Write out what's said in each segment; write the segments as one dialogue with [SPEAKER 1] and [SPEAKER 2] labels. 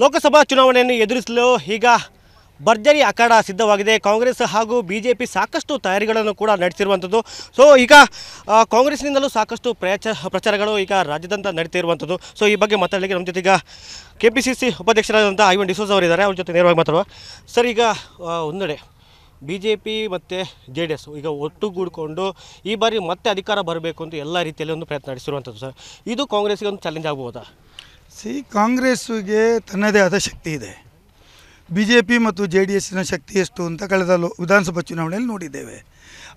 [SPEAKER 1] ಲೋಕಸಭಾ ಚುನಾವಣೆಯನ್ನು ಎದುರಿಸಲು ಈಗ ಭರ್ಜರಿ ಅಖಾಡ ಸಿದ್ಧವಾಗಿದೆ ಕಾಂಗ್ರೆಸ್ ಹಾಗೂ ಬಿ ಜೆ ಪಿ ಸಾಕಷ್ಟು ತಯಾರಿಗಳನ್ನು ಕೂಡ ನಡೆಸಿರುವಂಥದ್ದು ಸೊ ಈಗ ಕಾಂಗ್ರೆಸ್ನಿಂದಲೂ ಸಾಕಷ್ಟು ಪ್ರಚಾರ ಪ್ರಚಾರಗಳು ಈಗ ರಾಜ್ಯದಂತ ನಡೀತಿರುವಂಥದ್ದು ಸೊ ಈ ಬಗ್ಗೆ ಮಾತಾಡಲಿಕ್ಕೆ ನಮ್ಮ ಜೊತೆಗೆ ಕೆ ಪಿ ಸಿ ಸಿ ಉಪಾಧ್ಯಕ್ಷರಾದಂಥ ಐವನ್ ಡಿಸೋಜ್ ಅವರಿದ್ದಾರೆ ಅವ್ರ ಜೊತೆ ನೇರವಾಗಿ ಮಾತಾಡುವ ಸರ್ ಈಗ ಒಂದೆಡೆ ಬಿ ಜೆ ಪಿ ಮತ್ತು ಜೆ ಡಿ ಎಸ್ ಈಗ ಒಟ್ಟುಗೂಡಿಕೊಂಡು ಈ ಬಾರಿ ಮತ್ತೆ ಅಧಿಕಾರ ಬರಬೇಕು ಅಂತ ಎಲ್ಲ ರೀತಿಯಲ್ಲಿ ಒಂದು ಪ್ರಯತ್ನ ನಡೆಸಿರುವಂಥದ್ದು ಸರ್ ಇದು ಕಾಂಗ್ರೆಸ್ಗೆ ಒಂದು ಚಾಲೆಂಜ್ ಆಗ್ಬೋದಾ
[SPEAKER 2] ಸಿ ಕಾಂಗ್ರೆಸ್ಸಿಗೆ ತನ್ನದೇ ಆದ ಶಕ್ತಿ ಇದೆ ಬಿ ಜೆ ಪಿ ಮತ್ತು ಜೆ ಡಿ ಎಸ್ಸಿನ ಶಕ್ತಿ ಎಷ್ಟು ಅಂತ ಕಳೆದ ಲೋ ವಿಧಾನಸಭಾ ಚುನಾವಣೆಯಲ್ಲಿ ನೋಡಿದ್ದೇವೆ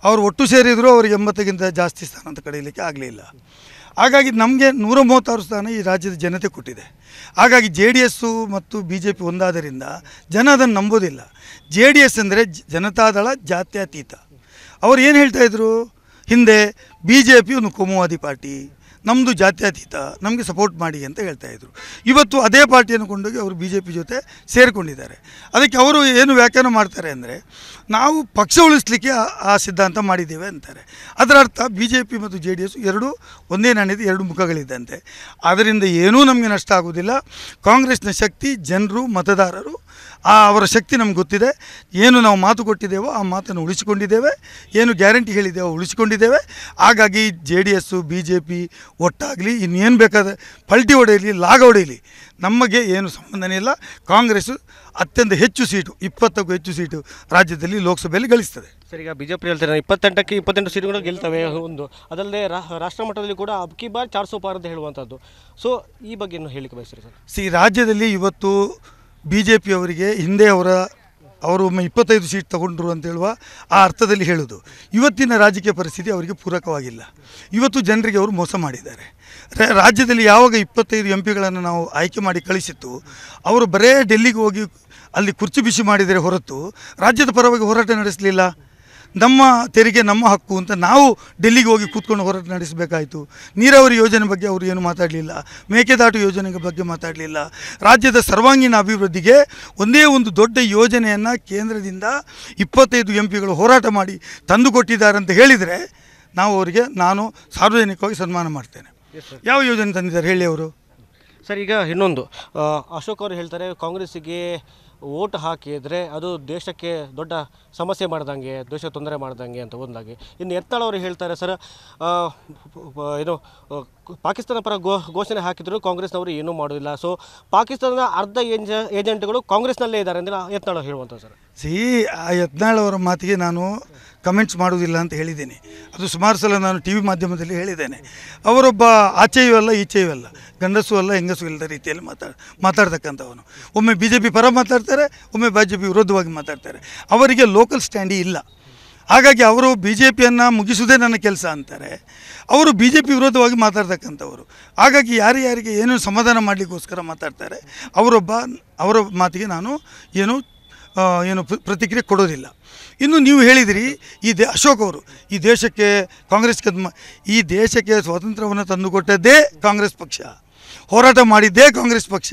[SPEAKER 2] ಅವರು ಒಟ್ಟು ಸೇರಿದರೂ ಅವ್ರಿಗೆ ಎಂಬತ್ತಕ್ಕಿಂತ ಜಾಸ್ತಿ ಸ್ಥಾನ ಅಂತ ಕಳೀಲಿಕ್ಕೆ ಆಗಲಿಲ್ಲ ಹಾಗಾಗಿ ನಮಗೆ ನೂರ ಮೂವತ್ತಾರು ಸ್ಥಾನ ಈ ರಾಜ್ಯದ ಜನತೆ ಕೊಟ್ಟಿದೆ ಹಾಗಾಗಿ ಜೆ ಡಿ ಎಸ್ಸು ಮತ್ತು ಬಿ ಜೆ ಪಿ ಒಂದಾದ್ದರಿಂದ ಜನ ಅದನ್ನು ನಂಬೋದಿಲ್ಲ ಜೆ ಡಿ ಎಸ್ ಅಂದರೆ ಜನತಾದಳ ಜಾತ್ಯತೀತ ಅವ್ರು ಏನು ಹೇಳ್ತಾಯಿದ್ರು ಹಿಂದೆ ಬಿ ಜೆ ಪಿ ಒಂದು ಕೋಮುವಾದಿ ಪಾರ್ಟಿ ನಮ್ಮದು ಜಾತ್ಯತೀತ ನಮಗೆ ಸಪೋರ್ಟ್ ಮಾಡಿ ಅಂತ ಹೇಳ್ತಾ ಹೇಳ್ತಾಯಿದ್ರು ಇವತ್ತು ಅದೇ ಪಾರ್ಟಿಯನ್ನು ಕೊಂಡೋಗಿ ಅವರು ಬಿ ಜೆ ಪಿ ಜೊತೆ ಸೇರಿಕೊಂಡಿದ್ದಾರೆ ಅದಕ್ಕೆ ಅವರು ಏನು ವ್ಯಾಖ್ಯಾನ ಮಾಡ್ತಾರೆ ಅಂದರೆ ನಾವು ಪಕ್ಷ ಉಳಿಸ್ಲಿಕ್ಕೆ ಆ ಸಿದ್ಧಾಂತ ಮಾಡಿದ್ದೇವೆ ಅಂತಾರೆ ಅದರ ಅರ್ಥ ಬಿ ಜೆ ಪಿ ಮತ್ತು ಜೆ ಡಿ ಎಸ್ ಎರಡೂ ಒಂದೇ ನಾಣ್ಯದ ಎರಡು ಮುಖಗಳಿದ್ದಂತೆ ಅದರಿಂದ ಏನೂ ನಮಗೆ ನಷ್ಟ ಆಗೋದಿಲ್ಲ ಕಾಂಗ್ರೆಸ್ನ ಶಕ್ತಿ ಜನರು ಮತದಾರರು ಆ ಅವರ ಶಕ್ತಿ ನಮ್ಗೆ ಗೊತ್ತಿದೆ ಏನು ನಾವು ಮಾತು ಕೊಟ್ಟಿದ್ದೇವೋ ಆ ಮಾತನ್ನು ಉಳಿಸಿಕೊಂಡಿದ್ದೇವೆ ಏನು ಗ್ಯಾರಂಟಿ ಹೇಳಿದ್ದೇವೋ ಉಳಿಸಿಕೊಂಡಿದ್ದೇವೆ ಆ ಹಾಗಾಗಿ J D S B J P ಒಟ್ಟಾಗಲಿ ಇನ್ನೇನು ಬೇಕಾದ ಪಲ್ಟಿ ಹೊಡೆಯಲಿ ಲಾಗ ಹೊಡೆಯಲಿ ನಮಗೆ ಏನು ಸಂಬಂಧನೇ ಇಲ್ಲ ಕಾಂಗ್ರೆಸ್ಸು ಅತ್ಯಂತ ಹೆಚ್ಚು ಸೀಟು ಇಪ್ಪತ್ತಕ್ಕೂ ಹೆಚ್ಚು ಸೀಟು ರಾಜ್ಯದಲ್ಲಿ ಲೋಕಸಭೆಯಲ್ಲಿ
[SPEAKER 1] ಗಳಿಸ್ತದೆ ಸರ್ ಈಗ ಬಿಜೆಪಿ ಹೇಳ್ತಾರೆ ಇಪ್ಪತ್ತೆಂಟಕ್ಕೆ ಇಪ್ಪತ್ತೆಂಟು ಸೀಟುಗಳು ಗೆಲ್ತವೆ ಒಂದು ಅದಲ್ಲದೆ ರಾಷ್ಟ್ರ ಮಟ್ಟದಲ್ಲಿ ಕೂಡ ಅಬ್ಕಿ ಬಾರ್ ಚಾರ್ ಸೋ ಪಾರ್ ಅಂತ ಹೇಳುವಂಥದ್ದು ಸೊ ಈ ಬಗ್ಗೆ ಏನು ಹೇಳಿಕೆ ಸರ್ ಸಿ ರಾಜ್ಯದಲ್ಲಿ ಇವತ್ತು
[SPEAKER 2] ಬಿ ಜೆ ಪಿಯವರಿಗೆ ಹಿಂದೆ ಅವರ ಅವರು ಒಮ್ಮೆ ಇಪ್ಪತ್ತೈದು ಸೀಟ್ ತಗೊಂಡ್ರು ಅಂತ ಹೇಳುವ ಆ ಅರ್ಥದಲ್ಲಿ ಹೇಳೋದು ಇವತ್ತಿನ ರಾಜಕೀಯ ಪರಿಸ್ಥಿತಿ ಅವರಿಗೆ ಪೂರಕವಾಗಿಲ್ಲ ಇವತ್ತು ಜನರಿಗೆ ಅವರು ಮೋಸ ಮಾಡಿದ್ದಾರೆ ರಾಜ್ಯದಲ್ಲಿ ಯಾವಾಗ ಇಪ್ಪತ್ತೈದು ಎಂ ಪಿಗಳನ್ನು ನಾವು ಆಯ್ಕೆ ಮಾಡಿ ಕಳಿಸಿತ್ತು ಅವರು ಬರೇ ಡೆಲ್ಲಿಗೆ ಹೋಗಿ ಅಲ್ಲಿ ಕುರ್ಚಿ ಬಿಸಿ ಮಾಡಿದರೆ ಹೊರತು ರಾಜ್ಯದ ಪರವಾಗಿ ಹೋರಾಟ ನಡೆಸಲಿಲ್ಲ ನಮ್ಮ ತೆರಿಗೆ ನಮ್ಮ ಹಕ್ಕು ಅಂತ ನಾವು ಡೆಲ್ಲಿಗೆ ಹೋಗಿ ಕೂತ್ಕೊಂಡು ಹೋರಾಟ ನಡೆಸಬೇಕಾಯಿತು ನೀರಾವರಿ ಯೋಜನೆ ಬಗ್ಗೆ ಅವರು ಏನು ಮಾತಾಡಲಿಲ್ಲ ಮೇಕೆದಾಟು ಯೋಜನೆ ಬಗ್ಗೆ ಮಾತಾಡಲಿಲ್ಲ ರಾಜ್ಯದ ಸರ್ವಾಂಗೀಣ ಅಭಿವೃದ್ಧಿಗೆ ಒಂದೇ ಒಂದು ದೊಡ್ಡ ಯೋಜನೆಯನ್ನು ಕೇಂದ್ರದಿಂದ ಇಪ್ಪತ್ತೈದು ಎಂ ಪಿಗಳು ಹೋರಾಟ ಮಾಡಿ ತಂದುಕೊಟ್ಟಿದ್ದಾರೆ ಅಂತ ಹೇಳಿದರೆ ನಾವು ಅವರಿಗೆ ನಾನು ಸಾರ್ವಜನಿಕವಾಗಿ ಸನ್ಮಾನ ಮಾಡ್ತೇನೆ ಯಾವ ಯೋಜನೆ ತಂದಿದ್ದಾರೆ ಹೇಳಿ ಅವರು
[SPEAKER 1] ಸರ್ ಈಗ ಇನ್ನೊಂದು ಅಶೋಕ್ ಅವರು ಹೇಳ್ತಾರೆ ಕಾಂಗ್ರೆಸ್ಸಿಗೆ ಓಟ್ ಹಾಕಿದರೆ ಅದು ದೇಶಕ್ಕೆ ದೊಡ್ಡ ಸಮಸ್ಯೆ ಮಾಡ್ದಂಗೆ ದೇಶ ತೊಂದರೆ ಮಾಡ್ದಂಗೆ ಅಂತ ಒಂದಾಗಿ ಇನ್ನು ಎತ್ತಾಳವರು ಹೇಳ್ತಾರೆ ಸರ್ ಏನು ಪಾಕಿಸ್ತಾನ ಪರ ಘೋ ಘೋಷಣೆ ಹಾಕಿದ್ರು ಕಾಂಗ್ರೆಸ್ನವರು ಏನೂ ಮಾಡೋದಿಲ್ಲ ಸೊ ಪಾಕಿಸ್ತಾನದ ಅರ್ಧ ಏಜ ಏಜೆಂಟ್ಗಳು ಕಾಂಗ್ರೆಸ್ನಲ್ಲೇ ಇದ್ದಾರೆ ಅಂದರೆ ಎತ್ತಾಳ್ ಹೇಳುವಂಥ ಸರ್
[SPEAKER 2] ಸಿ ಆ ಯತ್ನಾಳ್ ಅವರ ಮಾತಿಗೆ ನಾನು ಕಮೆಂಟ್ಸ್ ಮಾಡುವುದಿಲ್ಲ ಅಂತ ಹೇಳಿದ್ದೀನಿ ಅದು ಸುಮಾರು ಸಲ ನಾನು ಟಿ ವಿ ಮಾಧ್ಯಮದಲ್ಲಿ ಹೇಳಿದ್ದೇನೆ ಅವರೊಬ್ಬ ಆಚೆಯೂ ಅಲ್ಲ ಈಚೆಯೂ ಅಲ್ಲ ಗಂಡಸು ಅಲ್ಲ ಹೆಂಗಸು ಇಲ್ಲದ ರೀತಿಯಲ್ಲಿ ಮಾತಾಡ ಮಾತಾಡ್ತಕ್ಕಂಥವನು ಒಮ್ಮೆ ಬಿ ಜೆ ಪಿ ಪರ ಮಾತಾಡ್ತಾರೆ ಒಮ್ಮೆ ಬಿ ಜೆ ಪಿ ವಿರೋಧವಾಗಿ ಮಾತಾಡ್ತಾರೆ ಅವರಿಗೆ ಲೋಕಲ್ ಸ್ಟ್ಯಾಂಡಿ ಇಲ್ಲ ಹಾಗಾಗಿ ಅವರು ಬಿ ಜೆ ಪಿಯನ್ನು ಮುಗಿಸುವುದೇ ನನ್ನ ಕೆಲಸ ಅಂತಾರೆ ಅವರು ಬಿ ಜೆ ಪಿ ವಿರೋಧವಾಗಿ ಮಾತಾಡ್ತಕ್ಕಂಥವರು ಹಾಗಾಗಿ ಯಾರು ಯಾರಿಗೆ ಏನು ಸಮಾಧಾನ ಮಾಡಲಿಕ್ಕೋಸ್ಕರ ಮಾತಾಡ್ತಾರೆ ಅವರೊಬ್ಬ ಅವರ ಮಾತಿಗೆ ನಾನು ಏನು ಏನು ಪ್ರತಿಕ್ರಿಯೆ ಕೊಡೋದಿಲ್ಲ ಇನ್ನು ನೀವು ಹೇಳಿದಿರಿ ಈ ದೇ ಅಶೋಕ್ ಅವರು ಈ ದೇಶಕ್ಕೆ ಕಾಂಗ್ರೆಸ್ಗೆ ಈ ದೇಶಕ್ಕೆ ಸ್ವಾತಂತ್ರ್ಯವನ್ನು ತಂದುಕೊಟ್ಟದ್ದೇ ಕಾಂಗ್ರೆಸ್ ಪಕ್ಷ ಹೋರಾಟ ಮಾಡಿದ್ದೇ ಕಾಂಗ್ರೆಸ್ ಪಕ್ಷ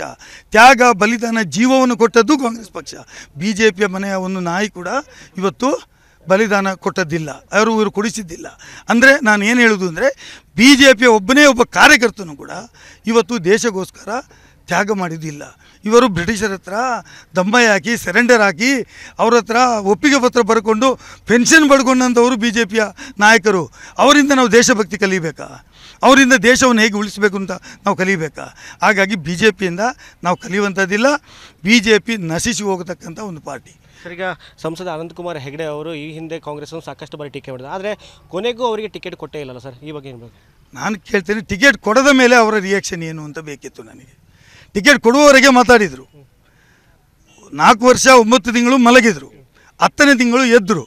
[SPEAKER 2] ತ್ಯಾಗ ಬಲಿದಾನ ಜೀವವನ್ನು ಕೊಟ್ಟದ್ದು ಕಾಂಗ್ರೆಸ್ ಪಕ್ಷ ಬಿ ಜೆ ಪಿಯ ಮನೆಯ ಒಂದು ನಾಯಿ ಕೂಡ ಇವತ್ತು ಬಲಿದಾನ ಕೊಟ್ಟದ್ದಿಲ್ಲ ಅವರು ಇವರು ಕೊಡಿಸಿದ್ದಿಲ್ಲ ಅಂದರೆ ನಾನು ಏನು ಹೇಳೋದು ಅಂದರೆ ಬಿ ಜೆ ಪಿಯ ಒಬ್ಬನೇ ಒಬ್ಬ ಕಾರ್ಯಕರ್ತನೂ ಕೂಡ ಇವತ್ತು ದೇಶಗೋಸ್ಕರ ತ್ಯಾಗ ಮಾಡಿದ್ದಿಲ್ಲ ಇವರು ಬ್ರಿಟಿಷರ ಹತ್ರ ದಮ್ಮಯ ಹಾಕಿ ಸೆರೆಂಡರ್ ಹಾಕಿ ಅವ್ರ ಹತ್ರ ಒಪ್ಪಿಗೆ ಪತ್ರ ಬರ್ಕೊಂಡು ಪೆನ್ಷನ್ ಪಡ್ಕೊಂಡಂಥವರು ಬಿ ಜೆ ಪಿಯ ನಾಯಕರು ಅವರಿಂದ ನಾವು ದೇಶಭಕ್ತಿ ಕಲಿಬೇಕಾ ಅವರಿಂದ ದೇಶವನ್ನು ಹೇಗೆ ಉಳಿಸಬೇಕು ಅಂತ ನಾವು ಕಲಿಬೇಕಾ ಹಾಗಾಗಿ ಬಿ ಜೆ ಪಿಯಿಂದ ನಾವು ಕಲಿಯುವಂಥದ್ದಿಲ್ಲ ಬಿ ಜೆ ಪಿ ನಶಿಸಿ ಹೋಗತಕ್ಕಂಥ ಒಂದು ಪಾರ್ಟಿ
[SPEAKER 1] ಈಗ ಸಂಸದ ಅನಂತಕುಮಾರ್ ಹೆಗಡೆ ಅವರು ಈ ಹಿಂದೆ ಕಾಂಗ್ರೆಸ್ ಸಾಕಷ್ಟು ಬಾರಿ ಟಿಕೆಟ್ ಮಾಡಿದ್ರು ಆದರೆ ಕೊನೆಗೂ ಅವರಿಗೆ ಟಿಕೆಟ್ ಕೊಟ್ಟೇ ಇಲ್ಲಲ್ಲ ಸರ್ ಈ ಬಗ್ಗೆ ಏನು
[SPEAKER 2] ನಾನು ಕೇಳ್ತೇನೆ ಟಿಕೆಟ್ ಕೊಡದ ಮೇಲೆ ಅವರ ರಿಯಾಕ್ಷನ್ ಏನು ಅಂತ ಬೇಕಿತ್ತು ನನಗೆ ಟಿಕೆಟ್ ಕೊಡುವವರೆಗೆ ಮಾತಾಡಿದರು ನಾಲ್ಕು ವರ್ಷ ಒಂಬತ್ತು ತಿಂಗಳು ಮಲಗಿದರು ಹತ್ತನೇ ತಿಂಗಳು ಎದ್ದರು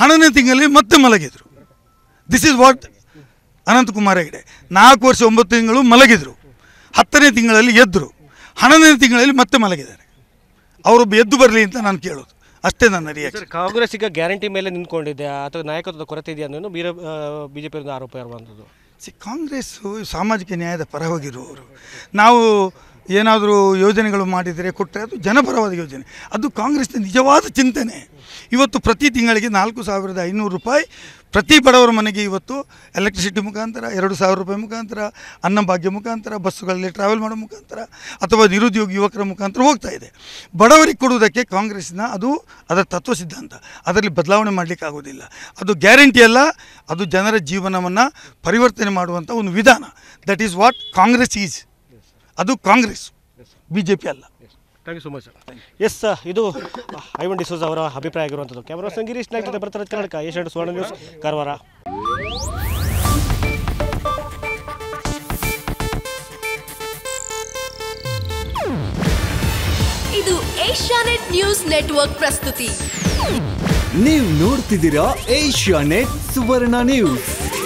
[SPEAKER 2] ಹನ್ನೊಂದನೇ ತಿಂಗಳಲ್ಲಿ ಮತ್ತೆ ಮಲಗಿದರು this is what Ananthkumar Hegde ನಾಲ್ಕು ವರ್ಷ ಒಂಬತ್ತು ತಿಂಗಳು ಮಲಗಿದರು ಹತ್ತನೇ ತಿಂಗಳಲ್ಲಿ ಎದ್ದರು ಹನ್ನೊಂದನೇ ತಿಂಗಳಲ್ಲಿ ಮತ್ತೆ ಮಲಗಿದ್ದಾರೆ ಅವರು ಎದ್ದು ಬರಲಿ ಅಂತ ನಾನು ಕೇಳೋದು ಅಷ್ಟೇ ನನ್ನ ರಿಯಾಕ್ಷನ್
[SPEAKER 1] ಕಾಂಗ್ರೆಸ್ ಈಗ ಗ್ಯಾರಂಟಿ ಮೇಲೆ ನಿಂತ್ಕೊಂಡಿದೆ ಅಥವಾ ನಾಯಕತ್ವದ ಕೊರತೆ ಇದೆ ಅನ್ನೋದು ಬೀರ ಬಿಜೆಪಿಯವರ ಆರೋಪ ಇರುವಂಥದ್ದು ಸಿ ಕಾಂಗ್ರೆಸ್ಸು
[SPEAKER 2] ಸಾಮಾಜಿಕ ನ್ಯಾಯದ ಪರವಾಗಿರುವವರು ನಾವು ಏನಾದರೂ ಯೋಜನೆಗಳು ಮಾಡಿದರೆ ಕೊಟ್ಟರೆ ಅದು ಜನಪರವಾದ ಯೋಜನೆ ಅದು ಕಾಂಗ್ರೆಸ್ನ ನಿಜವಾದ ಚಿಂತನೆ ಇವತ್ತು ಪ್ರತಿ ತಿಂಗಳಿಗೆ ನಾಲ್ಕು ಸಾವಿರದ ಐನೂರು ರೂಪಾಯಿ ಪ್ರತಿ ಬಡವರ ಮನೆಗೆ ಇವತ್ತು ಎಲೆಕ್ಟ್ರಿಸಿಟಿ ಮುಖಾಂತರ ಎರಡು ಸಾವಿರ ರೂಪಾಯಿ ಮುಖಾಂತರ ಅನ್ನಭಾಗ್ಯ ಮುಖಾಂತರ ಬಸ್ಸುಗಳಲ್ಲಿ ಟ್ರಾವೆಲ್ ಮಾಡೋ ಮುಖಾಂತರ ಅಥವಾ ನಿರುದ್ಯೋಗಿ ಯುವಕರ ಮುಖಾಂತರ ಹೋಗ್ತಾ ಇದೆ ಬಡವರಿಗೆ ಕೊಡುವುದಕ್ಕೆ ಕಾಂಗ್ರೆಸ್ನ ಅದು ಅದರ ತತ್ವ ಸಿದ್ಧಾಂತ ಅದರಲ್ಲಿ ಬದಲಾವಣೆ ಮಾಡಲಿಕ್ಕೆ ಆಗೋದಿಲ್ಲ ಅದು ಗ್ಯಾರಂಟಿ ಅಲ್ಲ ಅದು ಜನರ ಜೀವನವನ್ನು ಪರಿವರ್ತನೆ ಮಾಡುವಂಥ ಒಂದು ವಿಧಾನ
[SPEAKER 1] that is what Congress is ಅದು ಕಾಂಗ್ರೆಸ್ ಬಿ ಜೆ ಪಿ ಅಲ್ಲ thank you so much yes ಇದು ಐವನ್ ಡಿಸೋಜ್ ಅವರ ಅಭಿಪ್ರಾಯ ಆಗಿರುವಂಥದ್ದು ಕ್ಯಾಮರಾ ಸಂಗಿರೀಶ್ ನಾಯಕ್ ಬರ್ತಾರೆ ಕರ್ನಾಟಕ ಏಷ್ಯಾಡ್ ಸುವರ್ಣ ನ್ಯೂಸ್ ಕಾರವಾರ ಇದು ಏಷ್ಯಾನೆಟ್ ನ್ಯೂಸ್ ನೆಟ್ವರ್ಕ್ ಪ್ರಸ್ತುತಿ ನೀವು ನೋಡ್ತಿದ್ದೀರಾ ನೆಟ್ ಸುವರ್ಣ ನ್ಯೂಸ್